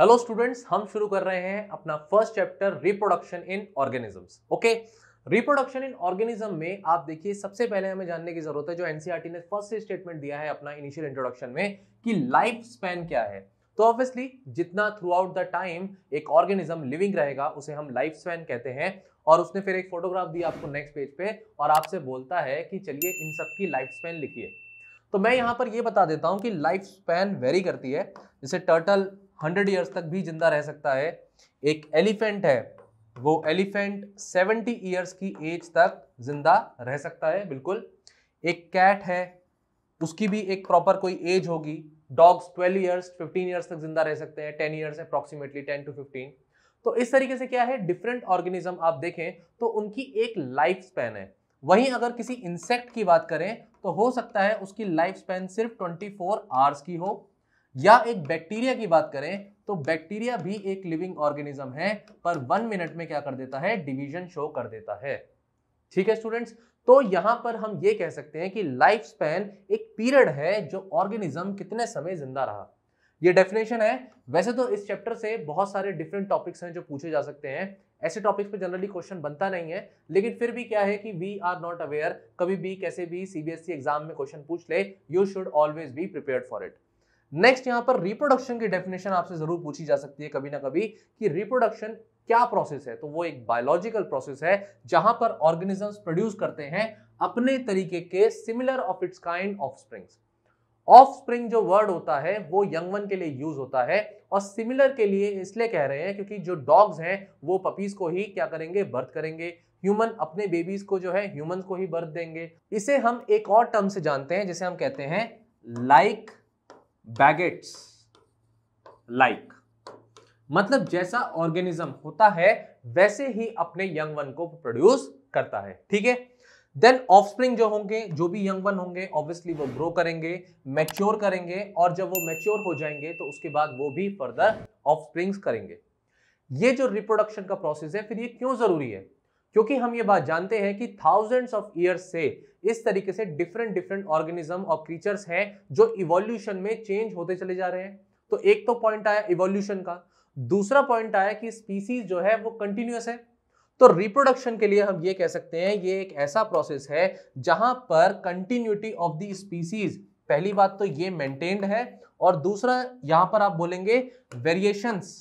hello students हम शुरू कर रहे हैं अपना first chapter reproduction in organisms okay reproduction in organism में आप देखिए सबसे पहले हमें जानने की जरूरत है जो एनसीईआरटी e ने फर्स्ट स्टेटमेंट दिया है अपना इनिशियल इंट्रोडक्शन में कि लाइफ स्पैन क्या है तो ऑब्वियसली जितना थ्रू आउट द टाइम एक ऑर्गेनिज्म लिविंग रहेगा उसे हम लाइफ स्पैन कहते हैं और उसने फिर एक फोटोग्राफ दिया आपको नेक्स्ट पेज पे और आपसे बोलता है कि चलिए इन सब की लाइफ स्पैन लिखिए तो मैं यहाँ पर यह बता देता हूँ कि लाइफ स्पैन वेरी करती है जैसे टर्टल हंड्रेड ईयर्स तक भी जिंदा रह सकता है एक एलिफेंट है वो एलिफेंट सेवेंटी ईयर्स की एज तक जिंदा रह सकता है बिल्कुल एक कैट है उसकी भी एक प्रॉपर कोई एज होगी dogs twelve years fifteen years तक जिंदा रह सकते हैं ten years approximately ten to fifteen तो इस तरीके से क्या है डिफरेंट ऑर्गेनिज्म आप देखें तो उनकी एक लाइफ स्पैन है वहीं अगर किसी इंसेक्ट की बात करें तो हो सकता है उसकी लाइफ स्पैन सिर्फ 24 आवर्स की हो या एक बैक्टीरिया की बात करें तो बैक्टीरिया भी एक लिविंग ऑर्गेनिज्म है पर वन मिनट में क्या कर देता है डिवीजन शो कर देता है ठीक है स्टूडेंट्स तो यहां पर हम ये कह सकते हैं कि लाइफ स्पैन एक पीरियड है जो ऑर्गेनिज्म कितने समय जिंदा रहा ये डेफिनेशन है वैसे तो इस चैप्टर से बहुत सारे डिफरेंट टॉपिक्स हैं जो पूछे जा सकते हैं ऐसे टॉपिक्स पे जनरली क्वेश्चन बनता नहीं है लेकिन फिर भी क्या है कि वी आर नॉट अवेयर कभी भी कैसे भी सीबीएसई एग्जाम e में क्वेश्चन पूछ ले you should always be prepare for it next यहाँ पर रिप्रोडक्शन की डेफिनेशन आपसे जरूर पूछी जा सकती है कभी ना कभी कि रिप्रोडक्शन क्या प्रोसेस है तो वो एक बायोलॉजिकल प्रोसेस है जहां पर ऑर्गेनिजम्स प्रोड्यूस करते हैं अपने तरीके के similar of its kind offsprings offspring जो वर्ड होता है वो यंग वन के लिए यूज होता है और सिमिलर के लिए इसलिए कह रहे हैं क्योंकि जो डॉग्स हैं वो पपीज को ही क्या करेंगे बर्थ करेंगे ह्यूमन अपने बेबीज को जो है ह्यूमन को ही बर्थ देंगे इसे हम एक और टर्म से जानते हैं जिसे हम कहते हैं लाइक like बैगेट्स लाइक मतलब जैसा ऑर्गेनिज्म होता है वैसे ही अपने यंग वन को प्रोड्यूस करता है ठीक है देन ऑफस्प्रिंग जो होंगे जो भी यंग वन होंगे ऑब्वियसली वो ग्रो करेंगे मैच्योर करेंगे और जब वो मैच्योर हो जाएंगे तो उसके बाद वो भी फर्दर ऑफस्प्रिंग्स करेंगे ये जो रिप्रोडक्शन का प्रोसेस है फिर ये क्यों जरूरी है क्योंकि हम ये बात जानते हैं कि थाउजेंड्स ऑफ ईयर्स से इस तरीके से डिफरेंट डिफरेंट ऑर्गेनिज्म और क्रीचर्स हैं जो इवोल्यूशन में चेंज होते चले जा रहे हैं तो एक तो पॉइंट आया इवोल्यूशन का दूसरा पॉइंट आया कि स्पीसीज जो है वो कंटिन्यूस है तो रिप्रोडक्शन के लिए हम ये कह सकते हैं ये एक ऐसा प्रोसेस है जहां पर कंटिन्यूटी ऑफ द स्पीसीज पहली बात तो ये मेंटेन्ड है और दूसरा यहां पर आप बोलेंगे वेरिएशंस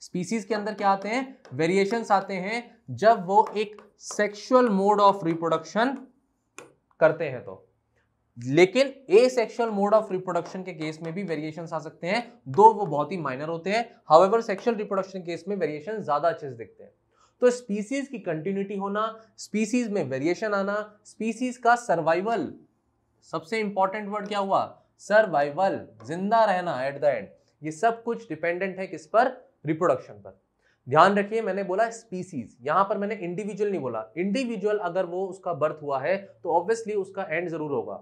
स्पीसीज के अंदर क्या आते हैं वेरिएशन आते हैं जब वो एक सेक्शुअल मोड ऑफ रिप्रोडक्शन करते हैं तो लेकिन asexual mode of reproduction के केस में भी वेरिएशन आ सकते हैं दो वो बहुत ही माइनर होते हैं हाउएवर सेक्शुअल रिप्रोडक्शन केस में वेरिएशन ज्यादा अच्छे से दिखते हैं तो स्पीसीज की कंटिन्यूटी होना स्पीसीज में वेरिएशन आना स्पीसीज का सर्वाइवल सबसे इंपॉर्टेंट वर्ड क्या हुआ सर्वाइवल जिंदा रहना एट द एंड ये सब कुछ डिपेंडेंट है किस पर रिप्रोडक्शन पर ध्यान रखिए मैंने बोला स्पीसीज यहाँ पर मैंने इंडिविजुअल नहीं बोला इंडिविजुअल अगर वो उसका बर्थ हुआ है तो ऑब्वियसली उसका एंड जरूर होगा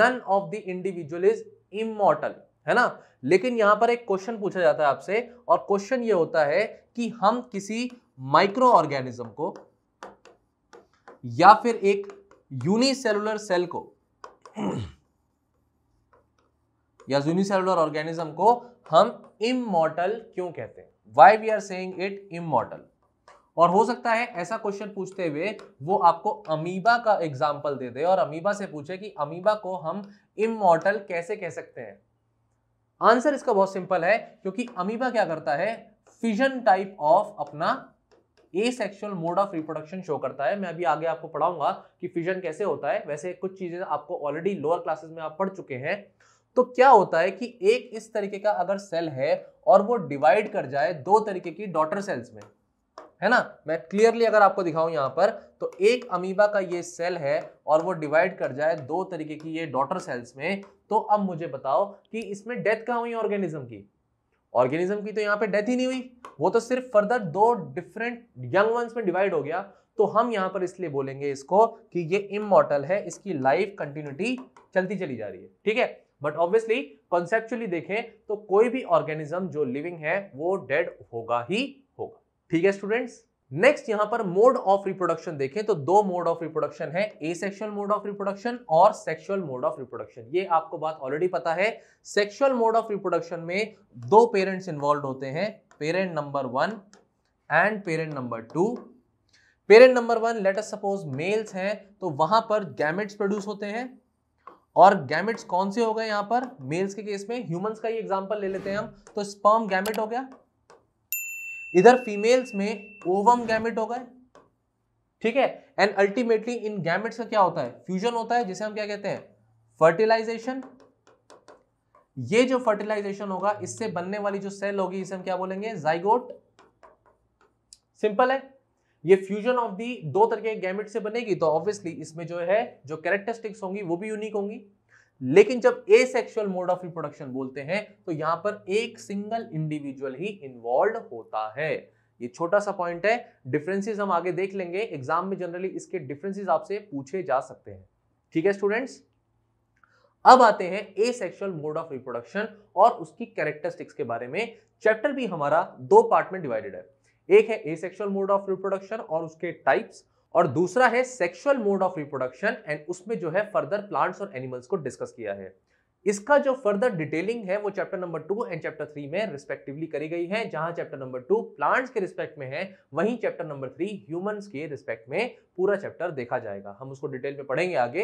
none of the individual is immortal है ना लेकिन यहाँ पर एक क्वेश्चन पूछा जाता है आपसे और क्वेश्चन ये होता है कि हम किसी माइक्रो ऑर्गेनिज्म को या फिर एक यूनिसेलुलर सेल को या यूनिसेलुलर ऑर्गेनिज्म को हम इमोटल क्यों कहते हैं why we are saying it immortal और हो सकता है ऐसा क्वेश्चन पूछते हुए वो आपको अमीबा का एग्जाम्पल दे दे और अमीबा से पूछे कि अमीबा को हम इमोटल कैसे कह सकते हैं आंसर इसका बहुत सिंपल है क्योंकि अमीबा क्या करता है फिजन टाइप ऑफ अपना asexual mode of reproduction show करता है मैं अभी आगे आपको पढ़ाऊंगा कि फिजन कैसे होता है वैसे कुछ चीजें आपको ऑलरेडी लोअर क्लासेस में आप पढ़ चुके हैं तो क्या होता है कि एक इस तरीके का अगर सेल है और वो डिवाइड कर जाए दो तरीके की डॉटर सेल्स में है ना मैं क्लियरली अगर आपको दिखाऊं यहां पर तो एक अमीबा का ये सेल है और वो डिवाइड कर जाए दो तरीके की ये डॉटर सेल्स में तो अब मुझे बताओ कि इसमें डेथ कहा हुई ऑर्गेनिज्म की ऑर्गेनिज्म की तो यहाँ पे डेथ ही नहीं हुई वो तो सिर्फ फर्दर दो डिफरेंट यंग वंस में डिवाइड हो गया तो हम यहाँ पर इसलिए बोलेंगे इसको कि ये इमोटल है इसकी लाइफ कंटिन्यूटी चलती चली जा रही है ठीक है बट ऑब्वियसली कॉन्सेप्चुअली देखें तो कोई भी ऑर्गेनिज्म जो लिविंग है वो डेड होगा ही होगा ठीक है स्टूडेंट्स नेक्स्ट यहां पर मोड ऑफ रिप्रोडक्शन देखें तो दो मोड ऑफ रिप्रोडक्शन है सेक्शुअल मोड ऑफ रिप्रोडक्शन और सेक्शुअल मोड ऑफ रिप्रोडक्शन ये आपको बात ऑलरेडी पता है सेक्शुअल मोड ऑफ रिप्रोडक्शन में दो पेरेंट्स इन्वॉल्व होते हैं parent number one and parent number two parent number one later suppose males हैं तो वहां पर गैमेट्स प्रोड्यूस होते हैं और गैमेट्स कौन से हो गए यहां पर मेल्स के केस में ह्यूमंस का ही एग्जाम्पल ले लेते हैं हम तो स्पर्म गैमेट हो गया इधर फीमेल्स में ओवम गैमेट हो गए ठीक है एंड अल्टीमेटली इन गैमेट्स का क्या होता है फ्यूजन होता है जिसे हम क्या कहते हैं फर्टिलाइजेशन ये जो फर्टिलाइजेशन होगा इससे बनने वाली जो सेल होगी इसे हम क्या बोलेंगे जाइगोट सिंपल है ये फ्यूजन ऑफ दी दो तरह के गैमेट से बनेगी तो ऑब्वियसली इसमें जो है जो कैरेक्टरिस्टिक्स होंगी वो भी यूनिक होंगी लेकिन जब asexual mode of reproduction बोलते हैं तो यहां पर एक सिंगल इंडिविजुअल ही इन्वॉल्व होता है ये छोटा सा पॉइंट है डिफरेंसेस हम आगे देख लेंगे एग्जाम में जनरली इसके डिफरेंसेस आपसे पूछे जा सकते हैं ठीक है स्टूडेंट्स अब आते हैं asexual mode of reproduction और उसकी कैरेक्टरिस्टिक्स के बारे में चैप्टर भी हमारा दो पार्ट में डिवाइडेड है एक है asexual mode of reproduction और उसके टाइप्स और दूसरा है sexual mode of reproduction and उसमें जो है फर्दर प्लांट्स और एनिमल्स को डिस्कस किया है इसका जो फर्दर डिटेलिंग है वो chapter number two and chapter three में रिस्पेक्टिवली करी गई है जहां चैप्टर नंबर टू प्लांट्स के रिस्पेक्ट में है वहीं चैप्टर नंबर थ्री ह्यूमंस के रिस्पेक्ट में पूरा चैप्टर देखा जाएगा हम उसको डिटेल में पढ़ेंगे आगे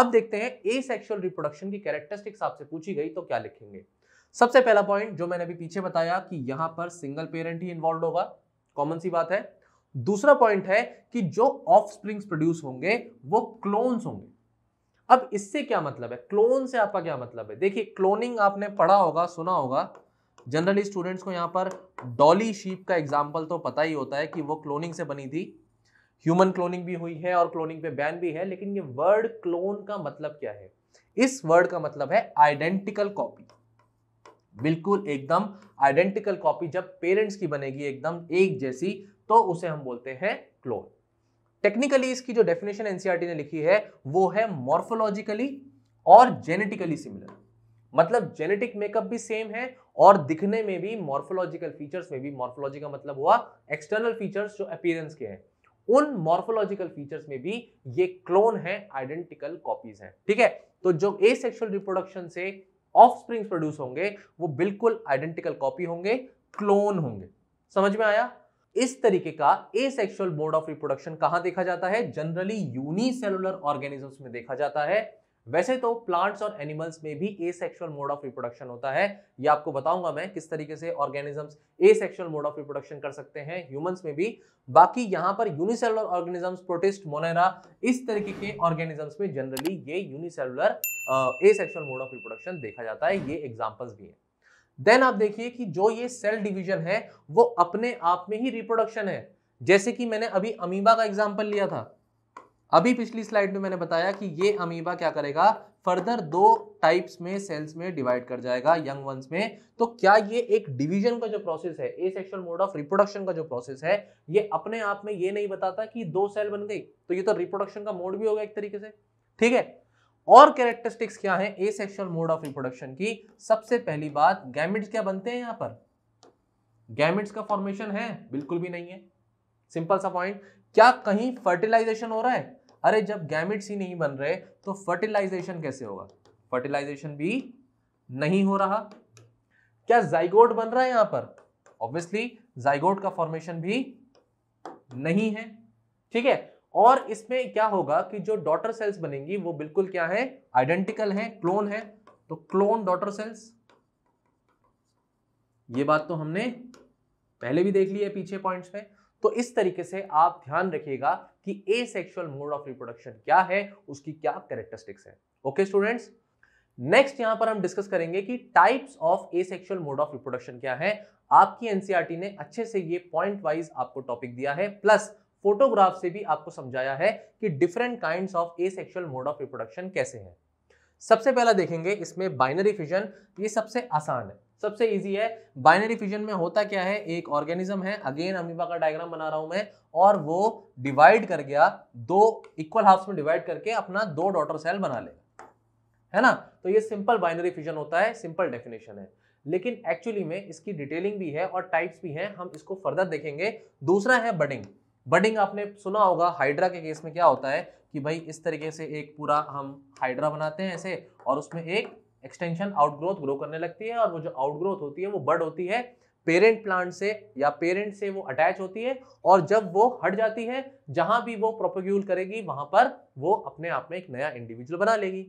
अब देखते हैं ए सेक्शुअल रिप्रोडक्शन की कैरेक्टरिस्टिक्स आपसे पूछी गई तो क्या लिखेंगे सबसे पहला पॉइंट जो मैंने अभी पीछे बताया कि यहां पर सिंगल पेरेंट ही इन्वॉल्व होगा कॉमन सी बात है दूसरा पॉइंट है कि जो ऑफ स्प्रिंग्स प्रोड्यूस होंगे वो क्लोन्स होंगे अब इससे क्या मतलब है क्लोन से आपका क्या मतलब है देखिए क्लोनिंग आपने पढ़ा होगा सुना होगा जनरली स्टूडेंट्स को यहाँ पर डॉली शीप का एग्जाम्पल तो पता ही होता है कि वो क्लोनिंग से बनी थी ह्यूमन क्लोनिंग भी हुई है और क्लोनिंग पे बैन भी है लेकिन ये वर्ड क्लोन का मतलब क्या है इस वर्ड का मतलब है आइडेंटिकल कॉपी बिल्कुल एकदम आइडेंटिकल कॉपी जब पेरेंट्स की बनेगी एकदम एक जैसी तो उसे हम बोलते हैं क्लोन टेक्निकली इसकी जो डेफिनेशन एनसीईआरटी e ने लिखी है वो है मॉर्फोलॉजिकली और जेनेटिकली सिमिलर मतलब जेनेटिक मेकअप भी सेम है और दिखने में भी मॉर्फोलॉजिकल फीचर्स में भी मॉर्फोलॉजी का मतलब हुआ एक्सटर्नल फीचर्स जो अपीयरेंस के हैं उन मॉर्फोलॉजिकल फीचर्स में भी ये क्लोन है आइडेंटिकल कॉपीज हैं ठीक है तो जो ए रिप्रोडक्शन से ऑफ स्प्रिंग्स प्रोड्यूस होंगे वो बिल्कुल आइडेंटिकल कॉपी होंगे क्लोन होंगे समझ में आया इस तरीके का एसेक्सुअल मोड ऑफ रिप्रोडक्शन कहां देखा जाता है जनरली यूनिसेलुलर ऑर्गेनिजम्स में देखा जाता है वैसे तो प्लांट्स और एनिमल्स में भी asexual mode of reproduction होता है ये आपको बताऊंगा मैं किस तरीके से organisms asexual mode of reproduction कर सकते हैं ह्यूमंस में भी बाकी यहाँ पर यूनिसेलुलर ऑर्गेनिजम्स प्रोटिस्ट मोनेरा इस तरीके के ऑर्गेनिजम्स में जनरली ये unicellular asexual mode of reproduction देखा जाता है ये एग्जाम्पल्स भी है देन आप देखिए कि जो ये सेल डिविजन है वो अपने आप में ही रिप्रोडक्शन है जैसे कि मैंने अभी अमीबा का एग्जाम्पल लिया था अभी पिछली स्लाइड में मैंने बताया कि ये अमीबा क्या करेगा फर्दर दो टाइप्स में सेल्स में डिवाइड कर जाएगा यंग वंस में तो क्या ये एक डिवीजन का जो प्रोसेस है asexual mode of reproduction का जो प्रोसेस है ये अपने आप में ये नहीं बताता कि दो सेल बन गई तो ये तो रिप्रोडक्शन का मोड भी होगा एक तरीके से ठीक है और कैरेक्टरिस्टिक्स क्या है asexual mode of reproduction की सबसे पहली बात गैमिट्स क्या बनते हैं यहां पर गैमिट्स का फॉर्मेशन है बिल्कुल भी नहीं है सिंपल सा पॉइंट क्या कहीं फर्टिलाइजेशन हो रहा है अरे जब गैमिट्स ही नहीं बन रहे तो फर्टिलाइजेशन कैसे होगा फर्टिलाइजेशन भी नहीं हो रहा क्या जाइगोड बन रहा है यहां पर ऑब्वियसली जाइगोड का फॉर्मेशन भी नहीं है ठीक है और इसमें क्या होगा कि जो डॉटर सेल्स बनेंगी वो बिल्कुल क्या है आइडेंटिकल है क्लोन है तो क्लोन डॉटर सेल्स ये बात तो हमने पहले भी देख ली है पीछे पॉइंट्स में तो इस तरीके से आप ध्यान रखिएगा कि asexual mode of reproduction क्या है उसकी क्या कैरेक्टरिस्टिक्स है ओके स्टूडेंट्स नेक्स्ट यहां पर हम डिस्कस करेंगे कि types of asexual mode of reproduction क्या है आपकी एनसीआरटी e ने अच्छे से ये पॉइंट वाइज आपको टॉपिक दिया है प्लस फोटोग्राफ से भी आपको समझाया है कि different kind of asexual mode of reproduction कैसे है सबसे पहला देखेंगे इसमें बाइनरी फिजन ये सबसे आसान है सबसे इजी है बाइनरी फ्यूजन में होता क्या है एक ऑर्गेनिज्म है अगेन अमीबा का डायग्राम बना रहा हूं मैं और वो डिवाइड कर गया दो इक्वल हाफ्स में डिवाइड करके अपना दो डॉटर सेल बना लेगा है ना तो ये सिंपल बाइनरी फ्यूजन होता है सिंपल डेफिनेशन है लेकिन एक्चुअली में इसकी डिटेलिंग भी है और टाइप्स भी हैं हम इसको फर्दर देखेंगे दूसरा है बडिंग बडिंग आपने सुना होगा हाइड्रा के केस में क्या होता है कि भाई इस तरीके से एक पूरा हम हाइड्रा बनाते हैं ऐसे और उसमें एक एक्सटेंशन आउटग्रोथ ग्रो करने लगती है और वो जो आउटग्रोथ होती है वो बर्ड होती है पेरेंट प्लांट से या पेरेंट से वो अटैच होती है और जब वो हट जाती है जहां भी वो प्रोपोग्यूल करेगी वहां पर वो अपने आप में एक नया इंडिविजुअल बना लेगी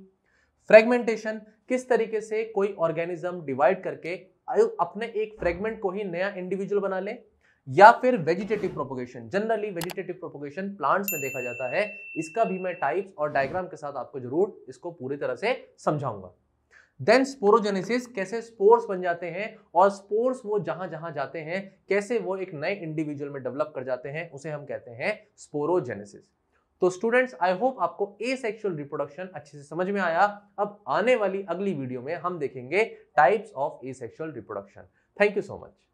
फ्रेगमेंटेशन किस तरीके से कोई ऑर्गेनिज्म डिवाइड करके अपने एक फ्रेगमेंट को ही नया इंडिविजुअल बना ले या फिर vegetative propagation generally vegetative propagation plants में देखा जाता है इसका भी मैं टाइप्स और डायग्राम के साथ आपको जरूर इसको पूरी तरह से समझाऊंगा देन स्पोरोजेनेसिस कैसे स्पोर्स बन जाते हैं और स्पोर्स वो जहां जहां जाते हैं कैसे वो एक नए इंडिविजुअल में डेवलप कर जाते हैं उसे हम कहते हैं स्पोरोजेनेसिस तो स्टूडेंट्स आई होप आपको ए सेक्शुअल रिप्रोडक्शन अच्छे से समझ में आया अब आने वाली अगली वीडियो में हम देखेंगे types of asexual reproduction thank you so much